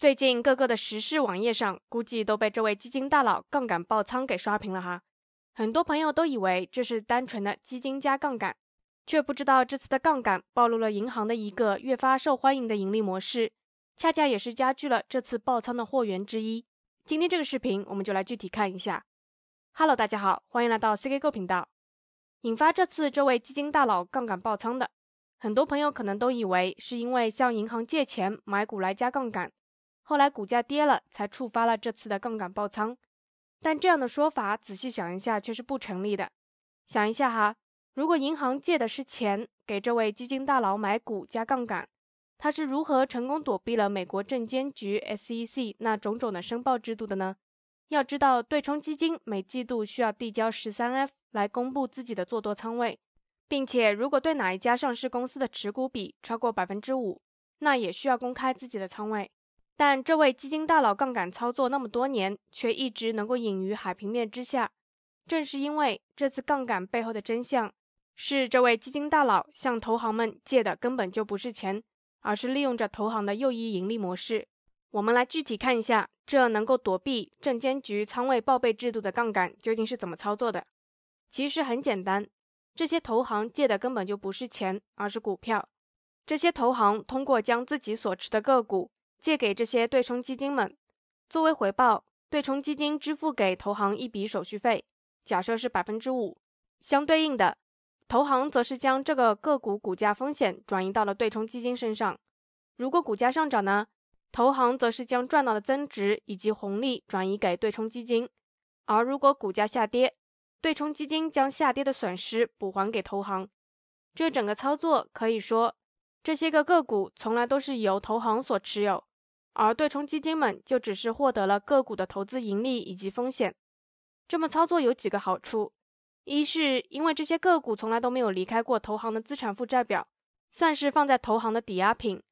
最近各个的时事网页上，估计都被这位基金大佬杠杆爆仓给刷屏了哈。很多朋友都以为这是单纯的基金加杠杆，却不知道这次的杠杆暴露了银行的一个越发受欢迎的盈利模式，恰恰也是加剧了这次爆仓的货源之一。今天这个视频我们就来具体看一下。Hello，大家好，欢迎来到 CKGo 频道。引发这次这位基金大佬杠杆爆仓的，很多朋友可能都以为是因为向银行借钱买股来加杠杆。后来股价跌了，才触发了这次的杠杆爆仓。但这样的说法，仔细想一下却是不成立的。想一下哈，如果银行借的是钱给这位基金大佬买股加杠杆，他是如何成功躲避了美国证监局 SEC 那种种的申报制度的呢？要知道，对冲基金每季度需要递交十三 F 来公布自己的做多仓位，并且如果对哪一家上市公司的持股比超过百分之五，那也需要公开自己的仓位。但这位基金大佬杠杆操作那么多年，却一直能够隐于海平面之下。正是因为这次杠杆背后的真相，是这位基金大佬向投行们借的根本就不是钱，而是利用着投行的又一盈利模式。我们来具体看一下，这能够躲避证监局仓位报备制度的杠杆究竟是怎么操作的。其实很简单，这些投行借的根本就不是钱，而是股票。这些投行通过将自己所持的个股。借给这些对冲基金们，作为回报，对冲基金支付给投行一笔手续费，假设是百分之五。相对应的，投行则是将这个个股股价风险转移到了对冲基金身上。如果股价上涨呢，投行则是将赚到的增值以及红利转移给对冲基金；而如果股价下跌，对冲基金将下跌的损失补还给投行。这整个操作可以说，这些个个股从来都是由投行所持有。而对冲基金们就只是获得了个股的投资盈利以及风险。这么操作有几个好处：一是因为这些个股从来都没有离开过投行的资产负债表，算是放在投行的抵押品。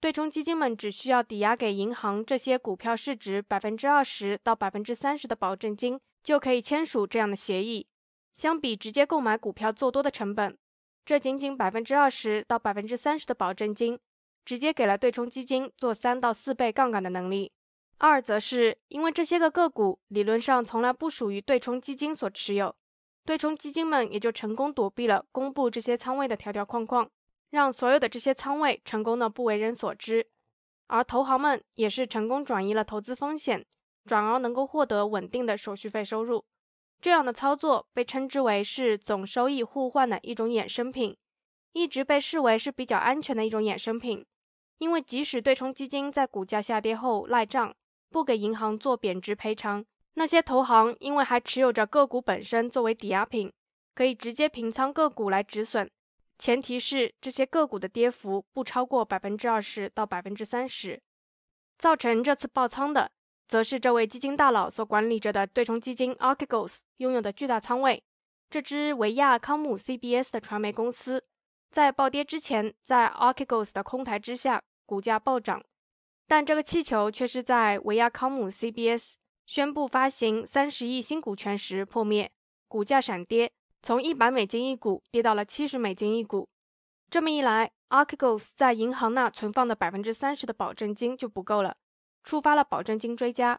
对冲基金们只需要抵押给银行这些股票市值百分之二十到百分之三十的保证金，就可以签署这样的协议。相比直接购买股票做多的成本，这仅仅百分之二十到百分之三十的保证金。直接给了对冲基金做三到四倍杠杆的能力。二，则是因为这些个个股理论上从来不属于对冲基金所持有，对冲基金们也就成功躲避了公布这些仓位的条条框框，让所有的这些仓位成功的不为人所知。而投行们也是成功转移了投资风险，转而能够获得稳定的手续费收入。这样的操作被称之为是总收益互换的一种衍生品。一直被视为是比较安全的一种衍生品，因为即使对冲基金在股价下跌后赖账，不给银行做贬值赔偿，那些投行因为还持有着个股本身作为抵押品，可以直接平仓个股来止损。前提是这些个股的跌幅不超过百分之二十到百分之三十。造成这次爆仓的，则是这位基金大佬所管理着的对冲基金 Archegos 拥有的巨大仓位。这支维亚康姆 CBS 的传媒公司。在暴跌之前，在 Archegos 的空台之下，股价暴涨。但这个气球却是在维亚康姆 CBS 宣布发行三十亿新股权时破灭，股价闪跌，从一百美金一股跌到了七十美金一股。这么一来，Archegos 在银行那存放的百分之三十的保证金就不够了，触发了保证金追加。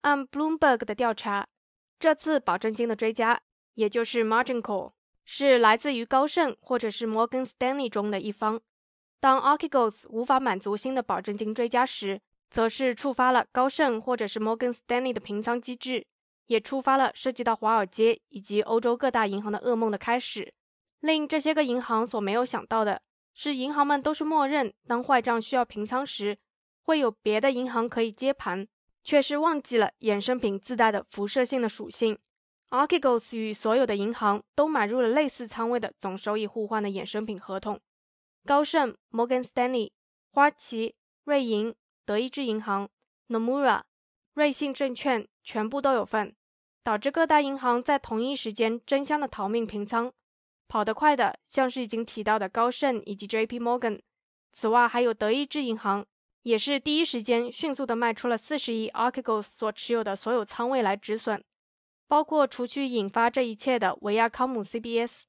按 Bloomberg 的调查，这次保证金的追加，也就是 margin call。是来自于高盛或者是摩根斯丹利中的一方。当 Archegos 无法满足新的保证金追加时，则是触发了高盛或者是摩根斯丹利的平仓机制，也触发了涉及到华尔街以及欧洲各大银行的噩梦的开始。令这些个银行所没有想到的是，银行们都是默认当坏账需要平仓时，会有别的银行可以接盘，却是忘记了衍生品自带的辐射性的属性。Archegos 与所有的银行都买入了类似仓位的总收益互换的衍生品合同，高盛、摩根 l 丹利、花旗、瑞银、德意志银行、Nomura、瑞信证券全部都有份，导致各大银行在同一时间争相的逃命平仓。跑得快的像是已经提到的高盛以及 J.P. Morgan，此外还有德意志银行，也是第一时间迅速的卖出了四十亿 Archegos 所持有的所有仓位来止损。包括除去引发这一切的维亚康姆 （CBS），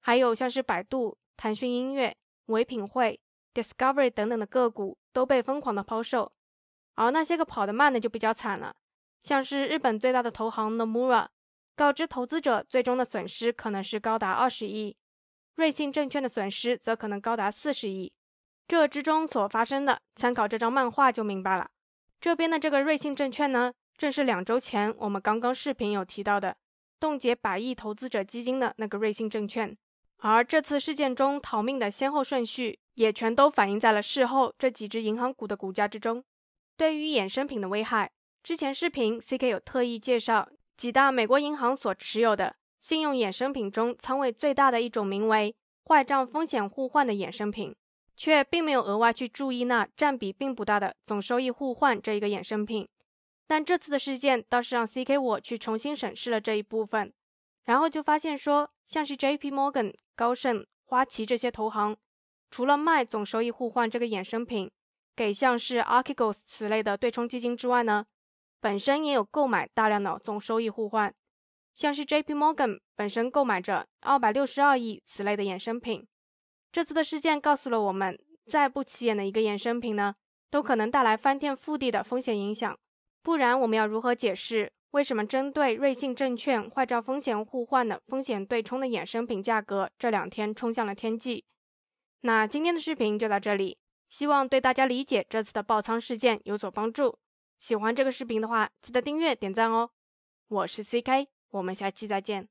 还有像是百度、腾讯音乐、唯品会、Discovery 等等的个股都被疯狂的抛售，而那些个跑得慢的就比较惨了，像是日本最大的投行 Nomura 告知投资者，最终的损失可能是高达二十亿，瑞信证券的损失则可能高达四十亿，这之中所发生的，参考这张漫画就明白了。这边的这个瑞信证券呢？正是两周前，我们刚刚视频有提到的冻结百亿投资者基金的那个瑞信证券。而这次事件中逃命的先后顺序，也全都反映在了事后这几只银行股的股价之中。对于衍生品的危害，之前视频 C K 有特意介绍几大美国银行所持有的信用衍生品中仓位最大的一种，名为坏账风险互换的衍生品，却并没有额外去注意那占比并不大的总收益互换这一个衍生品。但这次的事件倒是让 C K 我去重新审视了这一部分，然后就发现说，像是 J P Morgan、高盛、花旗这些投行，除了卖总收益互换这个衍生品，给像是 Archegos 此类的对冲基金之外呢，本身也有购买大量的总收益互换，像是 J P Morgan 本身购买着二百六十二亿此类的衍生品。这次的事件告诉了我们，再不起眼的一个衍生品呢，都可能带来翻天覆地的风险影响。不然我们要如何解释为什么针对瑞信证券坏账风险互换的风险对冲的衍生品价格这两天冲向了天际？那今天的视频就到这里，希望对大家理解这次的爆仓事件有所帮助。喜欢这个视频的话，记得订阅点赞哦。我是 CK，我们下期再见。